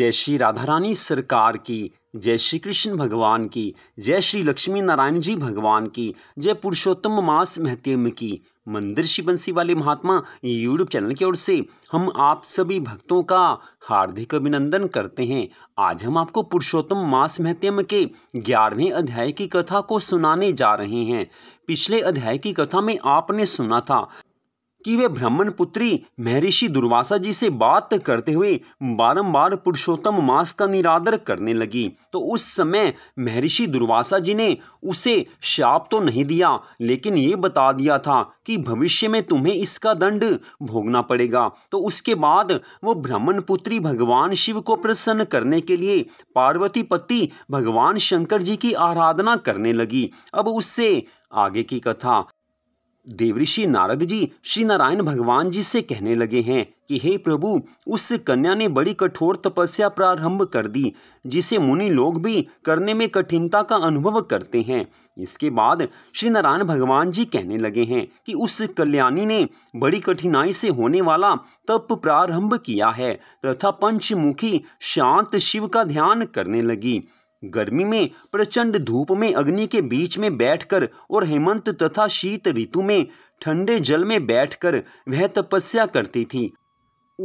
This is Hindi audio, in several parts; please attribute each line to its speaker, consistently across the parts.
Speaker 1: जय श्री राधा रानी सरकार की जय श्री कृष्ण भगवान की जय श्री लक्ष्मी नारायण जी भगवान की जय पुरुषोत्तम मास महत्यम की मंदिर श्री बंसी वाले महात्मा यूट्यूब चैनल की ओर से हम आप सभी भक्तों का हार्दिक अभिनंदन करते हैं आज हम आपको पुरुषोत्तम मास महत्यम के ग्यारहवें अध्याय की कथा को सुनाने जा रहे हैं पिछले अध्याय की कथा में आपने सुना था कि वे ब्राह्मण पुत्री महर्षि दुर्वासा जी से बात करते हुए बारंबार पुरुषोत्तम मास का निरादर करने लगी तो उस समय महर्षि दुर्वासा जी ने उसे शाप तो नहीं दिया लेकिन ये बता दिया था कि भविष्य में तुम्हें इसका दंड भोगना पड़ेगा तो उसके बाद वो ब्राह्मण पुत्री भगवान शिव को प्रसन्न करने के लिए पार्वती पति भगवान शंकर जी की आराधना करने लगी अब उससे आगे की कथा देवऋषि नारद जी श्री नारायण भगवान जी से कहने लगे हैं कि हे प्रभु उस कन्या ने बड़ी कठोर तपस्या प्रारंभ कर दी जिसे मुनि लोग भी करने में कठिनता का अनुभव करते हैं इसके बाद श्री नारायण भगवान जी कहने लगे हैं कि उस कल्याणी ने बड़ी कठिनाई से होने वाला तप प्रारंभ किया है तथा पंचमुखी शांत शिव का ध्यान करने लगी गर्मी में प्रचंड धूप में अग्नि के बीच में बैठकर और हेमंत तथा शीत ऋतु में ठंडे जल में बैठकर वह तपस्या करती थी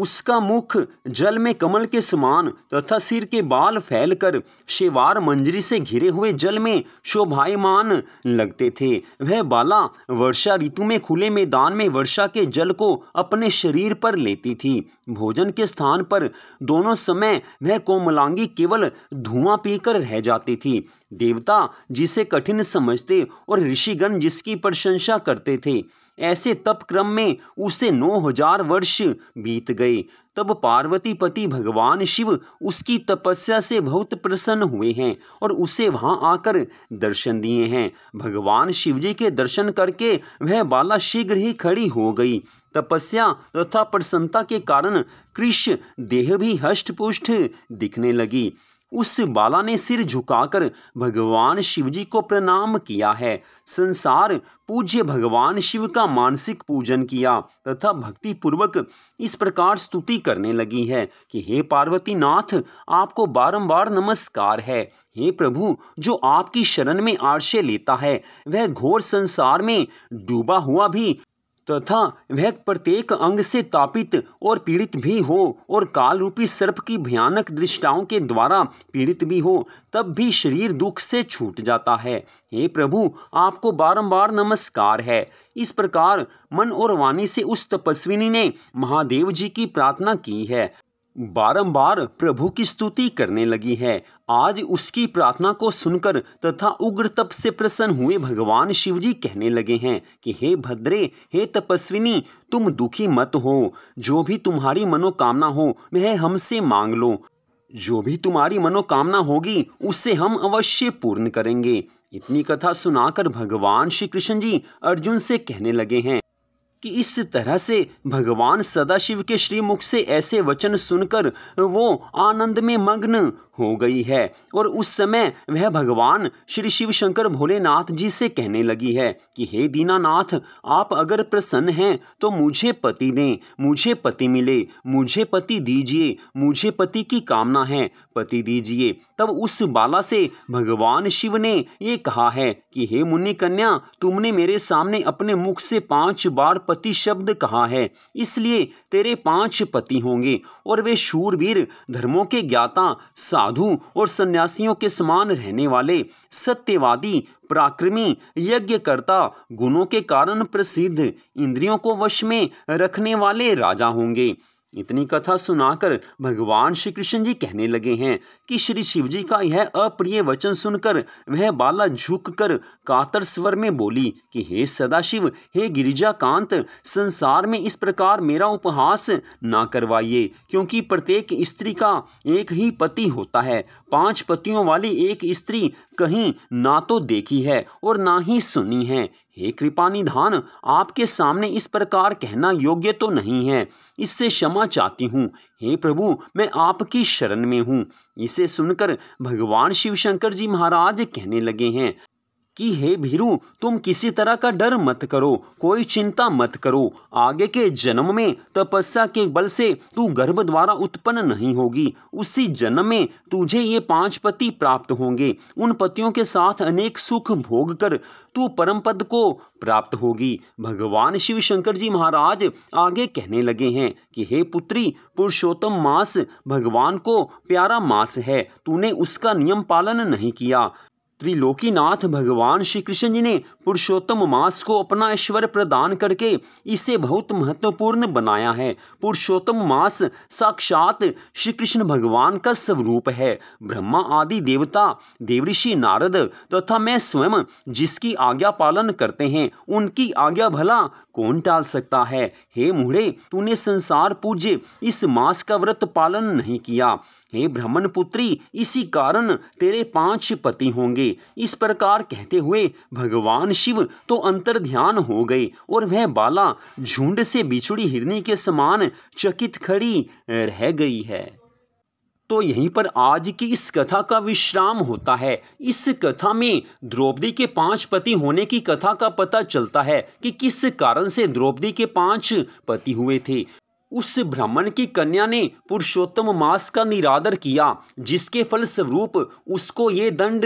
Speaker 1: उसका मुख जल में कमल के समान तथा सिर के बाल फैलकर शेवार मंजरी से घिरे हुए जल में शोभायमान लगते थे वह बाला वर्षा ऋतु में खुले मैदान में वर्षा के जल को अपने शरीर पर लेती थी भोजन के स्थान पर दोनों समय वह कोमलांगी केवल धुआं पीकर रह जाती थी देवता जिसे कठिन समझते और ऋषिगण जिसकी प्रशंसा करते थे ऐसे तप क्रम में उसे नौ हजार वर्ष बीत गए तब पार्वती पति भगवान शिव उसकी तपस्या से बहुत प्रसन्न हुए हैं और उसे वहां आकर दर्शन दिए हैं भगवान शिव जी के दर्शन करके वह बाला शीघ्र ही खड़ी हो गई तपस्या तथा प्रसन्नता के कारण कृष्ण देह भी हष्ट दिखने लगी उस बाला ने सिर झुकाकर भगवान शिव जी को प्रणाम किया है संसार पूज्य भगवान शिव का मानसिक पूजन किया तथा भक्ति पूर्वक इस प्रकार स्तुति करने लगी है कि हे पार्वती नाथ आपको बारंबार नमस्कार है हे प्रभु जो आपकी शरण में आर्शे लेता है वह घोर संसार में डूबा हुआ भी तथा वह प्रत्येक अंग से तापित और पीड़ित भी हो और काल रूपी सर्प की भयानक दृष्टाओं के द्वारा पीड़ित भी हो तब भी शरीर दुख से छूट जाता है हे प्रभु आपको बारंबार नमस्कार है इस प्रकार मन और वाणी से उस तपस्विनी ने महादेव जी की प्रार्थना की है बारंबार प्रभु की स्तुति करने लगी है आज उसकी प्रार्थना को सुनकर तथा उग्र तप से प्रसन्न हुए भगवान शिव जी कहने लगे हैं कि हे भद्रे हे तपस्विनी तुम दुखी मत हो जो भी तुम्हारी मनोकामना हो वह हमसे मांग लो जो भी तुम्हारी मनोकामना होगी उसे हम अवश्य पूर्ण करेंगे इतनी कथा सुनाकर भगवान श्री कृष्ण जी अर्जुन से कहने लगे हैं कि इस तरह से भगवान सदाशिव के श्रीमुख से ऐसे वचन सुनकर वो आनंद में मग्न हो गई है और उस समय वह भगवान श्री शिव शंकर भोलेनाथ जी से कहने लगी है कि हे दीनानाथ आप अगर प्रसन्न हैं तो मुझे पति दें मुझे पति मिले मुझे पति दीजिए मुझे पति की कामना है पति दीजिए तब उस बाला से भगवान शिव ने ये कहा है कि हे मुनि कन्या तुमने मेरे सामने अपने मुख से पांच बार पति शब्द कहा है इसलिए तेरे पांच पति होंगे और वे शूरवीर धर्मों के ज्ञाता सा साधु और सन्यासियों के समान रहने वाले सत्यवादी पराक्रमी यज्ञकर्ता गुणों के कारण प्रसिद्ध इंद्रियों को वश में रखने वाले राजा होंगे इतनी कथा सुनाकर भगवान श्री कृष्ण जी कहने लगे हैं कि श्री शिव जी का यह अप्रिय वचन सुनकर वह बाला झुककर कातर स्वर में बोली कि हे सदाशिव हे गिरिजाकांत संसार में इस प्रकार मेरा उपहास ना करवाइए क्योंकि प्रत्येक स्त्री का एक ही पति होता है पांच पतियों वाली एक स्त्री कहीं ना तो देखी है और ना ही सुनी है हे कृपा निधान आपके सामने इस प्रकार कहना योग्य तो नहीं है इससे क्षमा चाहती हूँ हे प्रभु मैं आपकी शरण में हूँ इसे सुनकर भगवान शिव शंकर जी महाराज कहने लगे हैं कि हे भीरू तुम किसी तरह का डर मत करो कोई चिंता मत करो आगे के जन्म में तपस्या के बल से तू गर्भ द्वारा उत्पन्न नहीं होगी उसी जन्म में तुझे ये पांच पति प्राप्त होंगे उन पतियों के साथ अनेक सुख भोग कर तू परम पद को प्राप्त होगी भगवान शिव शंकर जी महाराज आगे कहने लगे हैं कि हे पुत्री पुरुषोत्तम मास भगवान को प्यारा मास है तूने उसका नियम पालन नहीं किया त्रिलोकीनाथ भगवान श्री कृष्ण जी ने पुरुषोत्तम मास को अपना ईश्वर प्रदान करके इसे बहुत महत्वपूर्ण बनाया है पुरुषोत्तम मास साक्षात श्री कृष्ण भगवान का स्वरूप है ब्रह्मा आदि देवता देवऋषि नारद तथा मैं स्वयं जिसकी आज्ञा पालन करते हैं उनकी आज्ञा भला कौन टाल सकता है हे मुड़े तूने संसार पूज्य इस मास का व्रत पालन नहीं किया हे ब्राह्मण पुत्री इसी कारण तेरे पांच पति होंगे लगे इस प्रकार कहते हुए भगवान शिव तो अंतर ध्यान हो गए और वह बाला झुंड से बिछुड़ी हिरनी के समान चकित खड़ी रह गई है तो यहीं पर आज की इस कथा का विश्राम होता है इस कथा में द्रौपदी के पांच पति होने की कथा का पता चलता है कि किस कारण से द्रौपदी के पांच पति हुए थे उस ब्राह्मण की कन्या ने पुरुषोत्तम मास का निरादर किया जिसके स्वरूप उसको ये दंड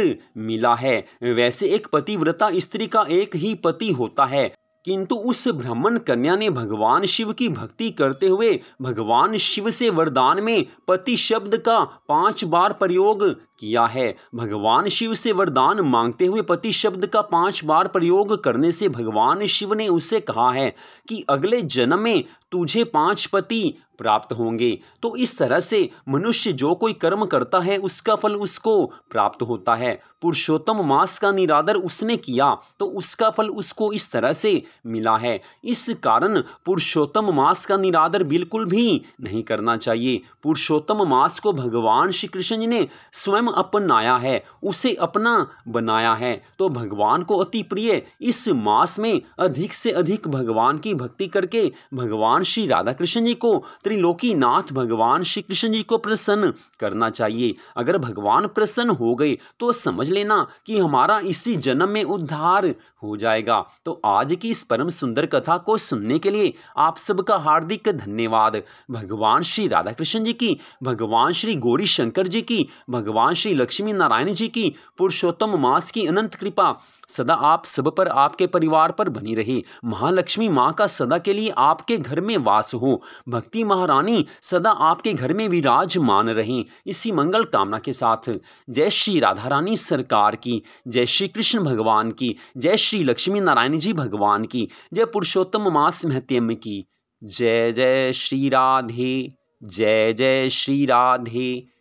Speaker 1: मिला है वैसे एक पतिव्रता स्त्री का एक ही पति होता है किंतु उस ब्राह्मण कन्या ने भगवान शिव की भक्ति करते हुए भगवान शिव से वरदान में पति शब्द का पांच बार प्रयोग किया है भगवान शिव से वरदान मांगते हुए पति शब्द का पांच बार प्रयोग करने से भगवान शिव ने उसे कहा है कि अगले जन्म में तुझे पांच पति प्राप्त होंगे तो इस तरह से मनुष्य जो कोई कर्म करता है उसका फल उसको प्राप्त होता है पुरुषोत्तम मास का निरादर उसने किया तो उसका फल उसको इस तरह से मिला है इस कारण पुरुषोत्तम मास का निरादर बिल्कुल भी नहीं करना चाहिए पुरुषोत्तम मास को भगवान श्री कृष्ण जी ने स्वयं अपनाया है उसे अपना बनाया है तो भगवान को अति प्रिय इस मास में अधिक से अधिक भगवान की भक्ति करके भगवान श्री राधा कृष्ण जी को त्रिलोकीनाथ भगवान श्री कृष्ण जी को प्रसन्न करना चाहिए अगर भगवान प्रसन्न हो गए तो समझ लेना कि हमारा इसी जन्म में उद्धार हो जाएगा तो आज की इस परम सुंदर कथा को सुनने के लिए आप सबका हार्दिक धन्यवाद भगवान श्री राधा कृष्ण जी की भगवान श्री गौरी शंकर जी की भगवान श्री लक्ष्मी नारायण जी की पुरुषोत्तम मास की अनंत कृपा सदा आप सब पर आपके परिवार पर बनी रहे महालक्ष्मी माँ का सदा के लिए आपके घर में वास हो भक्ति महारानी सदा आपके घर में विराज मान रहे इसी मंगल कामना के साथ जय श्री राधा रानी सरकार की जय श्री कृष्ण भगवान की जय श्री लक्ष्मी नारायण जी भगवान की जय पुरुषोत्तम मास महत्यम की जय जय श्री राधे जय जय श्री राधे